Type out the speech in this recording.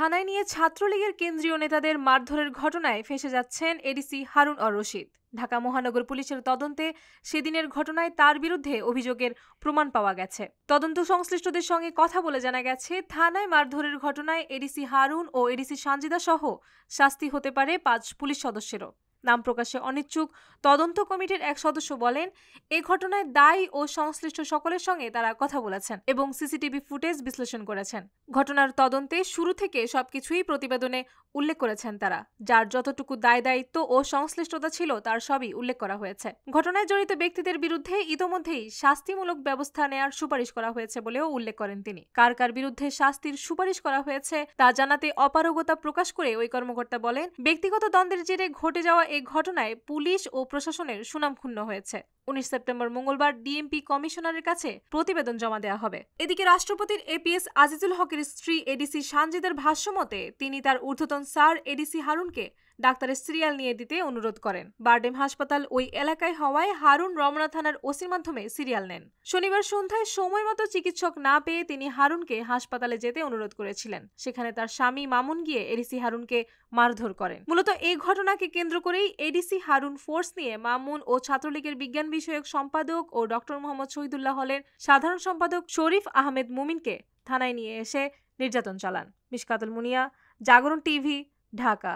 থানায় নিয়ে ছাত্রলীগের কেন্দ্রীয় নেতাদের মারধরের ঘটনায় ফেঁসে যাচ্ছেন এডিসি হারুন অর রশিদ ঢাকা মহানগর পুলিশের তদন্তে সেদিনের ঘটনায় তার বিরুদ্ধে অভিযোগের প্রমাণ পাওয়া গেছে তদন্ত সংশ্লিষ্টদের সঙ্গে কথা বলে জানা গেছে থানায় মারধরের ঘটনায় এডিসি হারুন ও এডিসি সঞ্জিদা সহ শাস্তি হতে পারে পাঁচ পুলিশ সদস্যেরও নাম প্রকাশে অনিচ্ছুক তদন্ত কমিটির এক সদস্য বলেন এ ঘটনায় দায়ী ও সংশ্লিষ্ট সকলের সঙ্গে তারা কথা বলেছেন এবং সিসিটিভি ফুটেজ বিশ্লেষণ করেছেন ঘটনার তদন্তে শুরু থেকে সবকিছুই প্রতিবেদনে উল্লেখ করেছেন তারা যার যতটুকু দায় দায়িত্ব ও সংশ্লিষ্টতা ছিল তার সবই উল্লেখ করা হয়েছে ঘটনায় জড়িত ব্যক্তিদের বিরুদ্ধে ইতোমধ্যেই শাস্তিমূলক ব্যবস্থা নেয়ার সুপারিশ করা হয়েছে বলেও উল্লেখ করেন তিনি কার কার বিরুদ্ধে শাস্তির সুপারিশ করা হয়েছে তা জানাতে অপারগতা প্রকাশ করে ওই কর্মকর্তা বলেন ব্যক্তিগত দ্বন্দ্বের জেরে ঘটে যাওয়া এ ঘটনায় পুলিশ ও প্রশাসনের সুনাম ক্ষুণ্ণ হয়েছে উনিশ সেপ্টেম্বর মঙ্গলবার ডিএমপি কমিশনারের কাছে প্রতিবেদন জমা দেওয়া হবে এদিকে রাষ্ট্রপতির এপিএস আজিজুল হকের স্ত্রী এডিসি সানজিদের ভাষ্যমতে তিনি তার ঊর্ধ্বতন স্যার এডিসি হারুনকে ডাক্তারের সিরিয়াল নিয়ে দিতে অনুরোধ করেন বারডেম হাসপাতাল ওই এলাকায় হওয়ায় হারুন রমনা থানার ওসির মাধ্যমে সিরিয়াল নেন শনিবার সন্ধ্যায় সময় মতো চিকিৎসক না পেয়ে তিনি হারুনকে হাসপাতালে যেতে অনুরোধ করেছিলেন সেখানে তার স্বামী মামুন গিয়ে এডিসি হারুনকে মারধর করেন মূলত এই ঘটনাকে কেন্দ্র করেই এডিসি হারুন ফোর্স নিয়ে মামুন ও ছাত্রলীগের বিজ্ঞান বিষয়ক সম্পাদক ও ডক্টর মোহাম্মদ শহীদুল্লাহ হলের সাধারণ সম্পাদক শরীফ আহমেদ মুমিনকে থানায় নিয়ে এসে নির্যাতন চালান মিশকাতুল মুনিয়া জাগরণ টিভি ঢাকা